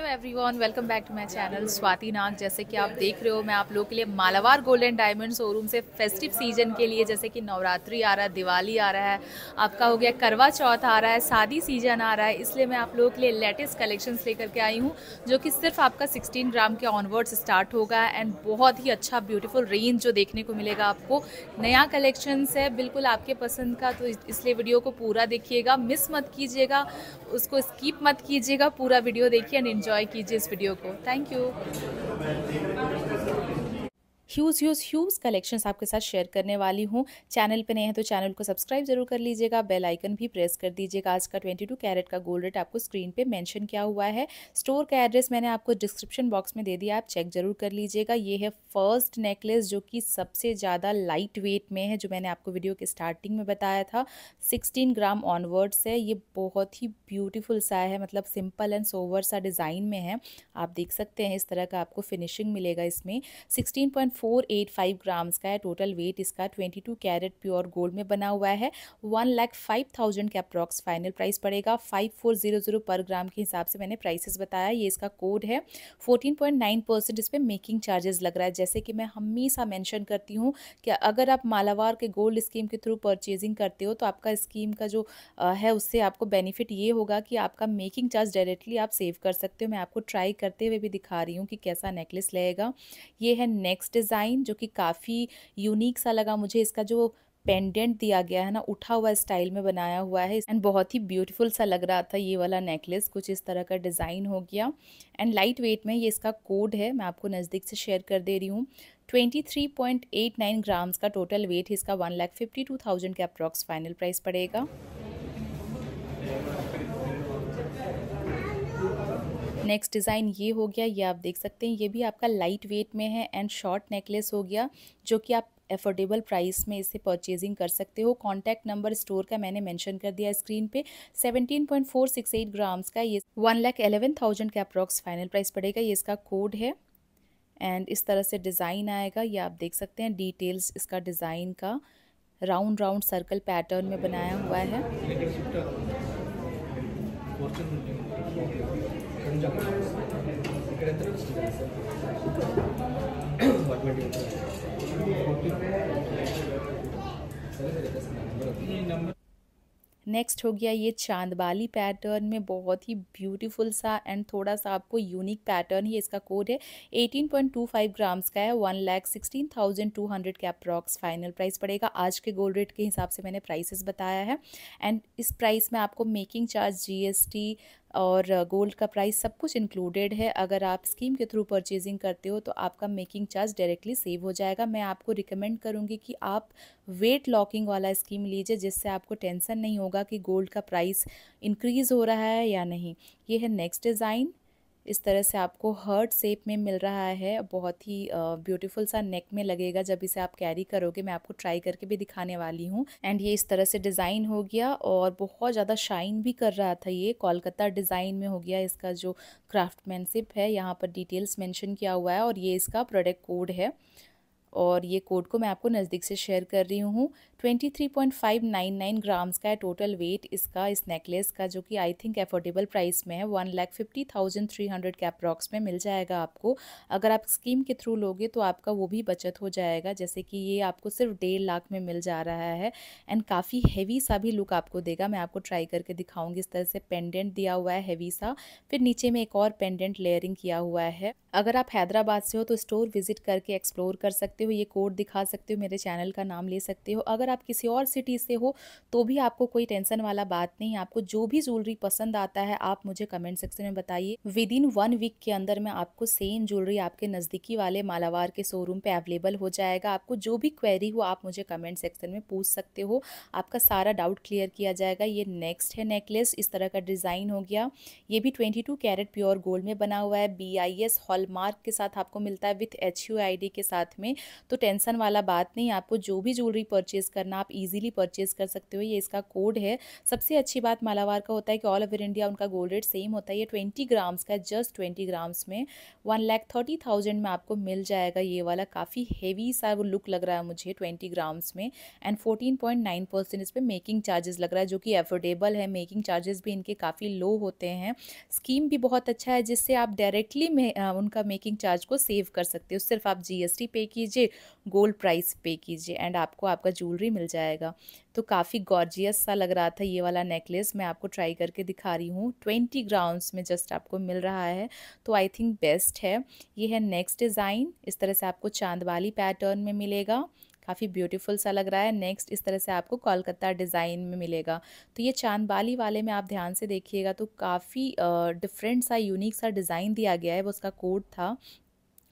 Hello everyone welcome back to my channel Swati Nag जैसे कि आप देख रहे हो मैं आप लोगों के लिए मालावार गोल्डन डायमंड शोरूम से फेस्टिव सीजन के लिए जैसे कि नवरात्रि आ रहा है दिवाली आ रहा है आपका हो गया करवा चौथ आ रहा है शादी सीजन आ रहा है इसलिए मैं आप लोगों के लिए लेटेस्ट कलेक्शन लेकर के आई हूँ जो कि सिर्फ आपका सिक्सटीन ग्राम के ऑनवर्ड स्टार्ट होगा एंड बहुत ही अच्छा ब्यूटीफुल रेंज जो देखने को मिलेगा आपको नया कलेक्शन है बिल्कुल आपके पसंद का तो इसलिए वीडियो को पूरा देखिएगा मिस मत कीजिएगा उसको स्कीप मत कीजिएगा पूरा वीडियो देखिए एंड एंजॉय कीजिए इस वीडियो को thank you huge huge huge collections आपके साथ शेयर करने वाली हूँ चैनल पर नए हैं तो चैनल को सब्सक्राइब जरूर कर लीजिएगा बेल आइकन भी प्रेस कर दीजिएगा आज का ट्वेंटी टू कैरेट का गोल्ड रेट आपको स्क्रीन पर मैंशन किया हुआ है स्टोर का एड्रेस मैंने आपको डिस्क्रिप्शन बॉक्स में दे दिया आप चेक जरूर कर लीजिएगा ये है फर्स्ट नेकलेस जो कि सबसे ज़्यादा लाइट वेट में है जो मैंने आपको वीडियो के स्टार्टिंग में बताया था सिक्सटीन ग्राम ऑनवर्ड्स है ये बहुत ही ब्यूटीफुल सा है मतलब सिंपल एंड सोवर सा डिज़ाइन में है आप देख सकते हैं इस तरह का आपको फिनिशिंग मिलेगा इसमें sixteen point four eight five grams का है टोटल वेट इसका twenty two carat pure gold में बना हुआ है वन लैख फाइव थाउजेंड का अप्रॉक्स फाइनल प्राइस पड़ेगा फाइव फोर जीरो जीरो पर ग्राम के हिसाब से मैंने प्राइसेस बताया ये इसका कोड है फोर्टीन पॉइंट नाइन परसेंट इस पर मेकिंग चार्जेस लग रहा है जैसे कि मैं हमेशा मैंशन करती हूँ कि अगर आप मालावार के गोल्ड स्कीम के थ्रू परचेजिंग करते हो तो आपका स्कीम का जो है उससे आपको बेनिफिट ये होगा कि आपका मेकिंग चार्ज डायरेक्टली आप सेव कर सकते हो मैं आपको ट्राई करते हुए भी दिखा रही हूँ कि कैसा नेकलेस लगेगा ये है नेक्स्ट डिज़ाइन जो कि काफ़ी यूनिक सा लगा मुझे इसका जो पेंडेंट दिया गया है ना उठा हुआ स्टाइल में बनाया हुआ है एंड बहुत ही ब्यूटीफुल सा लग रहा था ये वाला नेकलेस कुछ इस तरह का डिज़ाइन हो गया एंड लाइट वेट में ये इसका कोड है मैं आपको नज़दीक से शेयर कर दे रही हूँ 23.89 ग्राम्स का टोटल वेट इसका one lakh fifty two thousand के अप्रॉक्स फाइनल प्राइस पड़ेगा नेक्स्ट डिज़ाइन ये हो गया ये आप देख सकते हैं ये भी आपका लाइट वेट में है एंड शॉर्ट नेकलेस हो गया जो कि आप एफोर्डेबल प्राइस में इसे परचेजिंग कर सकते हो कॉन्टैक्ट नंबर स्टोर का मैंने मेंशन कर दिया स्क्रीन पे 17.468 ग्राम्स का ये वन लाख एलेवन थाउजेंड का अप्रॉक्स फाइनल प्राइस पड़ेगा ये इसका कोड है एंड इस तरह से डिज़ाइन आएगा ये आप देख सकते हैं डिटेल्स इसका डिज़ाइन का राउंड राउंड सर्कल पैटर्न में बनाया हुआ है नेक्स्ट हो गया ये चांदबाली पैटर्न में बहुत ही ब्यूटीफुल सा एंड थोड़ा सा आपको यूनिक पैटर्न ही इसका कोड है 18.25 ग्राम्स का है one lakh sixteen thousand two hundred के अप्रॉक्स फाइनल प्राइस पड़ेगा आज के गोल्ड रेट के हिसाब से मैंने प्राइसेस बताया है एंड इस प्राइस में आपको मेकिंग चार्ज जीएसटी और गोल्ड का प्राइस सब कुछ इंक्लूडेड है अगर आप स्कीम के थ्रू परचेजिंग करते हो तो आपका मेकिंग चार्ज डायरेक्टली सेव हो जाएगा मैं आपको रिकमेंड करूँगी कि आप वेट लॉकिंग वाला स्कीम लीजिए जिससे आपको टेंसन नहीं होगा कि गोल्ड का प्राइस इंक्रीज़ हो रहा है या नहीं ये है नेक्स्ट डिज़ाइन इस तरह से आपको हर्ट सेप में मिल रहा है बहुत ही ब्यूटीफुल सा नेक में लगेगा जब इसे आप कैरी करोगे मैं आपको ट्राई करके भी दिखाने वाली हूँ एंड ये इस तरह से डिज़ाइन हो गया और बहुत ज़्यादा शाइन भी कर रहा था ये कोलकाता डिज़ाइन में हो गया इसका जो क्राफ्टमैनशिप है यहाँ पर डिटेल्स मैंशन किया हुआ है और ये इसका प्रोडक्ट कोड है और ये कोड को मैं आपको नज़दीक से शेयर कर रही हूँ 23.599 ग्राम्स का टोटल वेट इसका इस नेकलेस का जो कि आई थिंक एफोर्डेबल प्राइस में है one lakh fifty thousand three hundred के अप्रॉक्स में मिल जाएगा आपको अगर आप स्कीम के थ्रू लोगे तो आपका वो भी बचत हो जाएगा जैसे कि ये आपको सिर्फ डेढ़ लाख में मिल जा रहा है एंड काफ़ी हैवी सा भी लुक आपको देगा मैं आपको ट्राई करके दिखाऊंगी इस तरह से पेंडेंट दिया हुआ है हैवी सा फिर नीचे में एक और पेंडेंट लेयरिंग किया हुआ है अगर आप हैदराबाद से हो तो स्टोर विज़िट करके एक्सप्लोर कर सकते हो ये कोड दिखा सकते हो मेरे चैनल का नाम ले सकते हो अगर आप किसी और सिटी से हो तो भी आपको कोई टेंशन वाला बात नहीं आपको जो भी ज्वेलरी पसंद आता है आप मुझे कमेंट सेक्शन में बताइए विद इन वन वीक के अंदर में आपको सेम ज्वेलरी आपके नज़दीकी वाले मालावार के शोरूम पर अवेलेबल हो जाएगा आपको जो भी क्वेरी हो आप मुझे कमेंट सेक्शन में पूछ सकते हो आपका सारा डाउट क्लियर किया जाएगा ये नेक्स्ट है नेकलेस इस तरह का डिज़ाइन हो गया ये भी ट्वेंटी कैरेट प्योर गोल्ड में बना हुआ है B I S hall call mark के साथ आपको मिलता है with H U I D के साथ में तो टेंशन वाला बात नहीं आपको जो भी ज्वेलरी परचेज करना आप इजीली परचेज कर सकते हो ये इसका कोड है सबसे अच्छी बात मालावार का होता है कि ऑल ओवर इंडिया उनका गोल्ड रेट सेम होता है ये ट्वेंटी ग्राम्स का जस्ट ट्वेंटी ग्राम्स में वन लैख थर्टी थाउजेंड में आपको मिल जाएगा ये वाला काफ़ी हेवी सा वो लुक लग रहा है मुझे ट्वेंटी ग्राम्स में and fourteen point nine percent इस पर मेकिंग चार्जेस लग रहा है जो कि एफोर्डेबल है मेकिंग चार्जेस भी इनके काफ़ी लो होते हैं स्कीम भी बहुत अच्छा है जिससे आप डायरेक्टली में उन उनका मेकिंग चार्ज को सेव कर सकते हो सिर्फ आप जीएसटी पे कीजिए गोल्ड प्राइस पे कीजिए एंड आपको आपका ज्वेलरी मिल जाएगा तो काफ़ी गॉर्जियस सा लग रहा था ये वाला नेकलेस मैं आपको ट्राई करके दिखा रही हूँ ट्वेंटी ग्राउंड्स में जस्ट आपको मिल रहा है तो आई थिंक बेस्ट है ये है नेक्स्ट डिज़ाइन इस तरह से आपको चांद वाली पैटर्न में मिलेगा काफ़ी ब्यूटीफुल सा लग रहा है नेक्स्ट इस तरह से आपको कोलकाता डिज़ाइन में मिलेगा तो ये चांदबाली वाले में आप ध्यान से देखिएगा तो काफ़ी डिफरेंट सा यूनिक सा डिज़ाइन दिया गया है वो उसका कोड था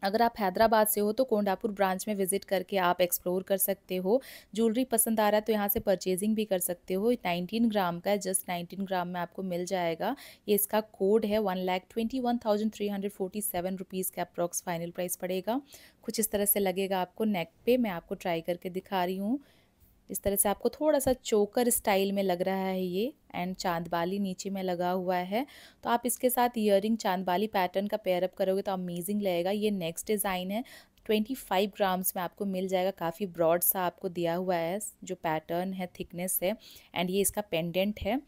अगर आप हैदराबाद से हो तो कोंडापुर ब्रांच में विजिट करके आप एक्सप्लोर कर सकते हो ज्वेलरी पसंद आ रहा है तो यहाँ से परचेजिंग भी कर सकते हो 19 ग्राम का है जस्ट 19 ग्राम में आपको मिल जाएगा ये इसका कोड है one lakh twenty one thousand three hundred forty seven rupees का अप्रॉक्स फाइनल प्राइस पड़ेगा कुछ इस तरह से लगेगा आपको नेक पे मैं आपको ट्राई करके दिखा रही हूँ इस तरह से आपको थोड़ा सा चोकर स्टाइल में लग रहा है ये एंड चांदबाली नीचे में लगा हुआ है तो आप इसके साथ ईयरिंग चांदबाली पैटर्न का पेयरअप करोगे तो अमेजिंग लगेगा ये नेक्स्ट डिज़ाइन है 25 ग्राम्स में आपको मिल जाएगा काफ़ी ब्रॉड सा आपको दिया हुआ है जो पैटर्न है थिकनेस है एंड ये इसका पेंडेंट है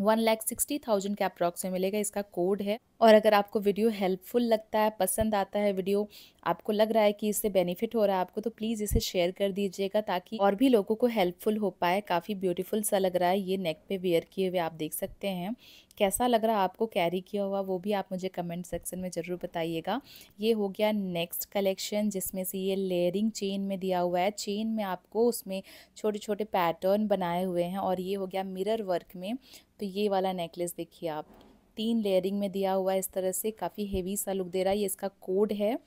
वन लैख सिक्सटी थाउजेंड के अप्रॉक्स में मिलेगा इसका कोड है और अगर आपको वीडियो हेल्पफुल लगता है पसंद आता है वीडियो आपको लग रहा है कि इससे बेनिफिट हो रहा है आपको तो प्लीज़ इसे शेयर कर दीजिएगा ताकि और भी लोगों को हेल्पफुल हो पाए काफ़ी ब्यूटीफुल सा लग रहा है ये नेक पे वेयर किए हुए आप देख सकते हैं कैसा लग रहा है आपको कैरी किया हुआ वो भी आप मुझे कमेंट सेक्शन में ज़रूर बताइएगा ये हो गया नेक्स्ट कलेक्शन जिसमें से ये लेयरिंग चेन में दिया हुआ है चेन में आपको उसमें छोटे छोटे पैटर्न बनाए हुए हैं और ये हो गया मिरर वर्क में तो ये वाला नेकलेस देखिए आप तीन लेयरिंग में दिया हुआ है इस तरह से काफ़ी हेवी सा लुक दे रहा है ये इसका कोड है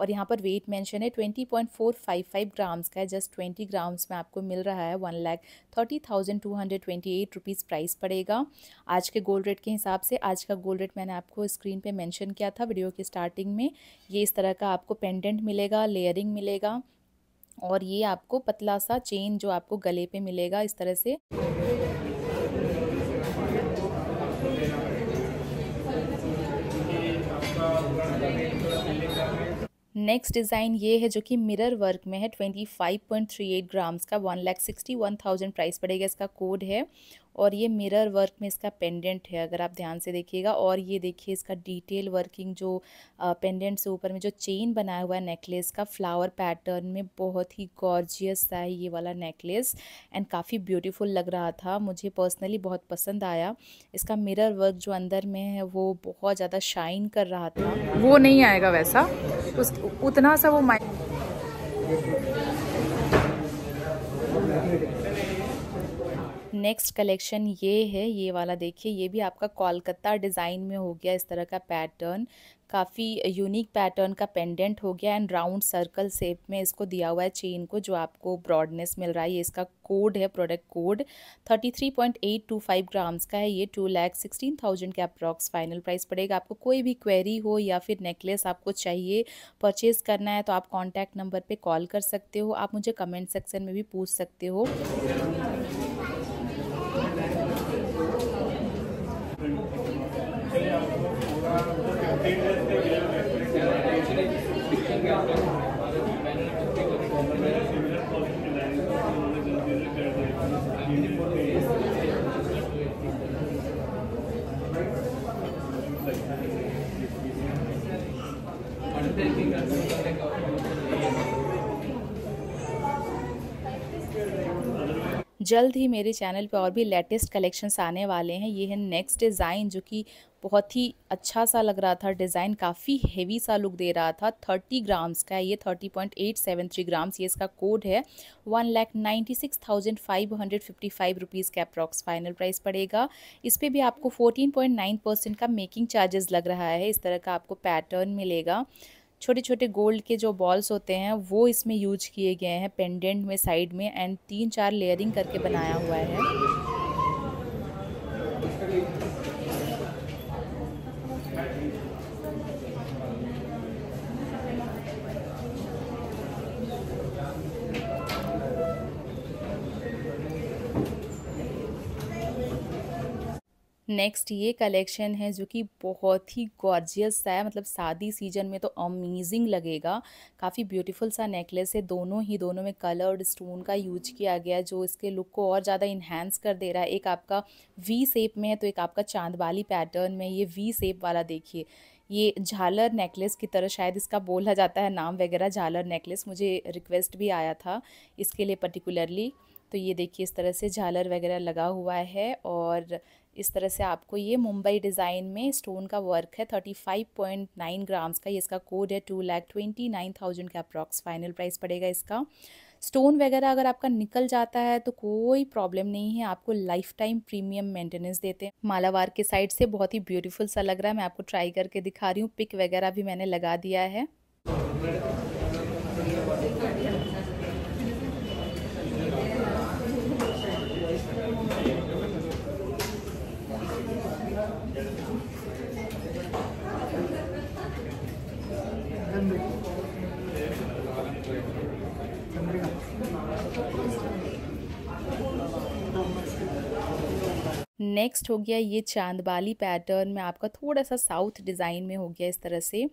और यहाँ पर वेट मेंशन है twenty point four five five grams का है जस्ट ट्वेंटी ग्राम्स में आपको मिल रहा है one lakh thirty thousand two hundred twenty eight rupees price पड़ेगा आज के गोल्ड रेट के हिसाब से आज का गोल्ड रेट मैंने आपको स्क्रीन पे मेंशन किया था वीडियो के स्टार्टिंग में ये इस तरह का आपको पेंडेंट मिलेगा लेयरिंग मिलेगा और ये आपको पतला सा चेन जो आपको गले पर मिलेगा इस तरह से नेक्स्ट डिज़ाइन ये है जो कि मिरर वर्क में है twenty five point three eight grams का one lakh sixty one thousand price पड़ेगा इसका कोड है और ये मिरर वर्क में इसका पेंडेंट है अगर आप ध्यान से देखिएगा और ये देखिए इसका डिटेल वर्किंग जो पेंडेंट से ऊपर में जो चेन बनाया हुआ है नेकलेस का फ्लावर पैटर्न में बहुत ही गॉर्जियस सा है ये वाला नेकलेस एंड काफ़ी ब्यूटीफुल लग रहा था मुझे पर्सनली बहुत पसंद आया इसका मिरर वर्क जो अंदर में है वो बहुत ज़्यादा शाइन कर रहा था वो नहीं आएगा वैसा उस उतना सा वो माइंड नेक्स्ट कलेक्शन ये है ये वाला देखिए ये भी आपका कोलकाता डिज़ाइन में हो गया इस तरह का पैटर्न काफ़ी यूनिक पैटर्न का पेंडेंट हो गया एंड राउंड सर्कल शेप में इसको दिया हुआ है चेन को जो आपको ब्रॉडनेस मिल रहा है ये इसका कोड है product code thirty three point eight two five grams का है ये टू लैख सिक्सटीन थाउजेंड के अप्रॉक्स फाइनल प्राइस पड़ेगा आपको कोई भी क्वेरी हो या फिर नेकलेस आपको चाहिए परचेज़ करना है तो आप कॉन्टैक्ट नंबर पर कॉल कर सकते हो आप मुझे कमेंट सेक्शन में भी पूछ सकते हो जल्द ही मेरे चैनल पे और भी लेटेस्ट कलेक्शंस आने वाले हैं ये है नेक्स्ट डिज़ाइन जो कि बहुत ही अच्छा सा लग रहा था डिज़ाइन काफ़ी हेवी सा लुक दे रहा था 30 ग्राम्स का है ये 30.873 ग्राम्स ये इसका कोड है one lakh ninety six thousand five hundred fifty five rupees का अप्रॉक्स फाइनल प्राइस पड़ेगा इस पर भी आपको 14.9 परसेंट का मेकिंग चार्जेस लग रहा है इस तरह का आपको पैटर्न मिलेगा छोटे छोटे गोल्ड के जो बॉल्स होते हैं वो इसमें यूज किए गए हैं पेंडेंट में साइड में एंड तीन चार लेयरिंग करके बनाया हुआ है नेक्स्ट ये कलेक्शन है जो कि बहुत ही गॉर्जियस सा है मतलब शादी सीजन में तो अमेजिंग लगेगा काफ़ी ब्यूटीफुल सा नेकलेस है दोनों ही दोनों में कलर्ड स्टोन का यूज किया गया जो इसके लुक को और ज़्यादा इन्हेंस कर दे रहा है एक आपका वी सेप में है तो एक आपका चांदवाली पैटर्न में ये वी सेप वाला देखिए ये झालर नेकलेस की तरह शायद इसका बोला जाता है नाम वगैरह झालर नेकलेस मुझे रिक्वेस्ट भी आया था इसके लिए पर्टिकुलरली तो ये देखिए इस तरह से झालर वगैरह लगा हुआ है और इस तरह से आपको ये मुंबई डिज़ाइन में स्टोन का वर्क है thirty five point nine grams का ये इसका कोड है two lakh twenty nine thousand का अप्रॉक्स फाइनल प्राइस पड़ेगा इसका स्टोन वगैरह अगर आपका निकल जाता है तो कोई प्रॉब्लम नहीं है आपको लाइफ टाइम प्रीमियम मेंटेनेंस देते हैं मालावार के साइड से बहुत ही ब्यूटीफुल सा लग रहा है मैं आपको ट्राई करके दिखा रही हूँ पिक वगैरह भी मैंने लगा दिया है नेक्स्ट हो गया ये चांदबाली पैटर्न में आपका थोड़ा सा साउथ डिज़ाइन में हो गया इस तरह से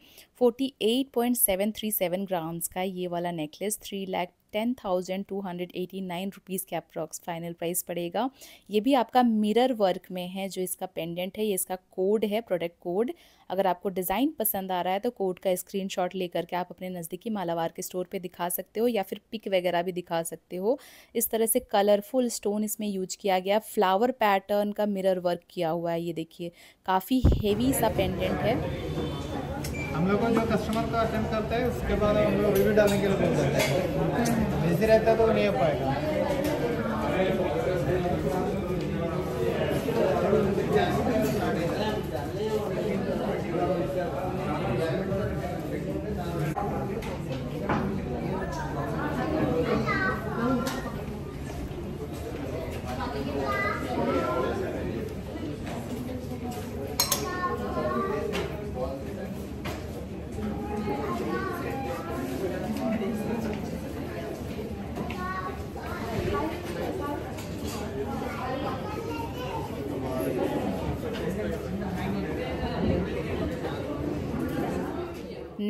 48.737 ग्राम्स का ये वाला necklace three lakh ten thousand two hundred eighty nine rupees के अप्रॉक्स फाइनल प्राइस पड़ेगा ये भी आपका मिरर वर्क में है जो इसका पेंडेंट है ये इसका कोड है प्रोडक्ट कोड अगर आपको डिज़ाइन पसंद आ रहा है तो कोड का स्क्रीनशॉट लेकर के आप अपने नज़दीकी मालावार के स्टोर पे दिखा सकते हो या फिर पिक वगैरह भी दिखा सकते हो इस तरह से कलरफुल स्टोन इसमें यूज किया गया फ्लावर पैटर्न का मिरर वर्क किया हुआ है ये देखिए काफ़ी हेवी सा पेंडेंट है हम लोग जो कस्टमर को अटेंड करते हैं उसके बाद हम लोग रिव्यू डालने के लिए बोल देते हैं ऐसे रहता है तो नहीं हो पाएगा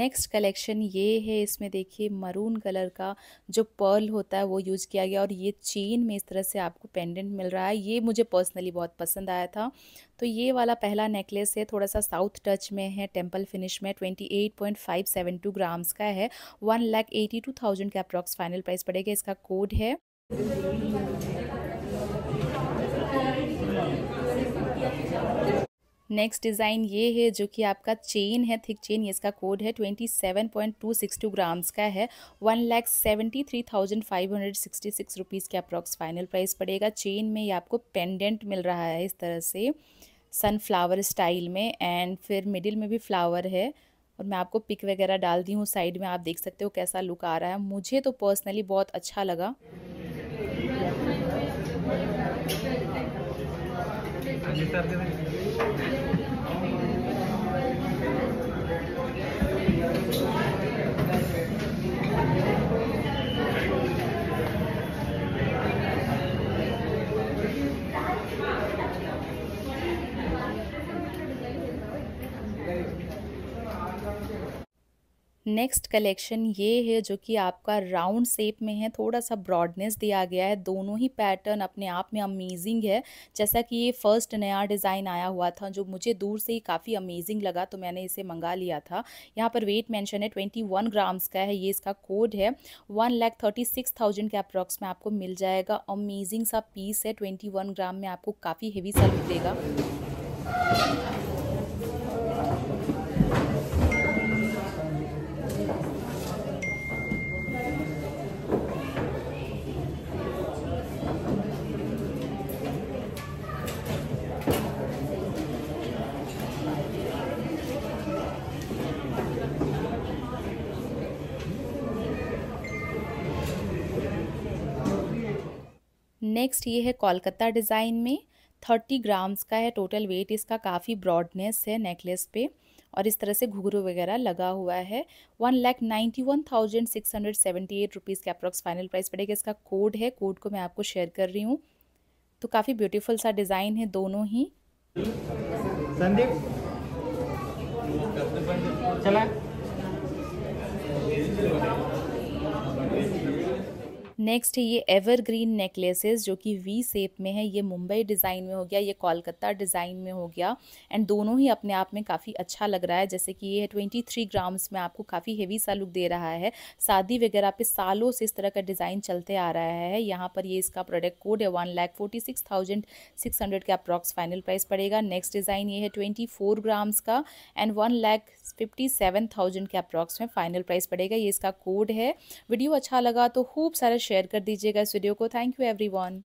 नेक्स्ट कलेक्शन ये है इसमें देखिए मरून कलर का जो पर्ल होता है वो यूज़ किया गया और ये चेन में इस तरह से आपको पेंडेंट मिल रहा है ये मुझे पर्सनली बहुत पसंद आया था तो ये वाला पहला नेकलेस है थोड़ा सा साउथ टच में है टेम्पल फिनिश में twenty eight point five seven two grams का है one lakh eighty two thousand का अप्रॉक्स फाइनल प्राइस पड़ेगा इसका कोड है नेक्स्ट डिज़ाइन ये है जो कि आपका चेन है थिक चेन ये इसका कोड है twenty seven point two six two grams का है one lakh seventy three thousand five hundred sixty six rupees के अप्रॉक्स फाइनल प्राइस पड़ेगा चेन में ये आपको पेंडेंट मिल रहा है इस तरह से सनफ्लावर स्टाइल में एंड फिर मिडिल में भी फ्लावर है और मैं आपको पिक वगैरह डाल दी हूँ साइड में आप देख सकते हो कैसा लुक आ रहा है मुझे तो पर्सनली बहुत अच्छा लगा हाँ Thank you. नेक्स्ट कलेक्शन ये है जो कि आपका राउंड शेप में है थोड़ा सा ब्रॉडनेस दिया गया है दोनों ही पैटर्न अपने आप में अमेजिंग है जैसा कि ये फर्स्ट नया डिज़ाइन आया हुआ था जो मुझे दूर से ही काफ़ी अमेजिंग लगा तो मैंने इसे मंगा लिया था यहाँ पर वेट मेंशन है ट्वेंटी वन ग्राम्स का है ये इसका कोड है one lakh thirty six thousand के अप्रॉक्स में आपको मिल जाएगा अमेजिंग सा पीस है ट्वेंटी वन ग्राम में आपको काफ़ी हेवी सा मिलेगा नेक्स्ट ये है कोलकाता डिज़ाइन में थर्टी ग्राम्स का है टोटल वेट इसका काफ़ी ब्रॉडनेस है नेकलेस पे और इस तरह से घुघरू वगैरह लगा हुआ है one lakh ninety one thousand six hundred seventy eight rupees का अप्रॉक्स फाइनल प्राइस पड़ेगा इसका कोड है कोड को मैं आपको शेयर कर रही हूँ तो काफ़ी ब्यूटीफुल सा डिज़ाइन है दोनों ही संदीप चला नेक्स्ट है ये एवरग्रीन नेकलेसेस जो कि वी सेप में है ये मुंबई डिज़ाइन में हो गया ये कोलकाता डिज़ाइन में हो गया एंड दोनों ही अपने आप में काफ़ी अच्छा लग रहा है जैसे कि ये ट्वेंटी थ्री ग्राम्स में आपको काफ़ी हेवी सा लुक दे रहा है शादी वगैरह पे सालों से इस तरह का डिज़ाइन चलते आ रहा है यहाँ पर ये इसका प्रोडक्ट कोड है one lakh forty six thousand six hundred के अप्रॉक्स फाइनल प्राइस पड़ेगा नेक्स्ट डिज़ाइन ये है ट्वेंटी फोर ग्राम्स का and one lakh fifty seven thousand के अप्रॉक्स में फाइनल प्राइस पड़ेगा ये इसका कोड है वीडियो अच्छा लगा तो खूब सारे शेयर कर दीजिएगा इस वीडियो को थैंक यू एवरीवन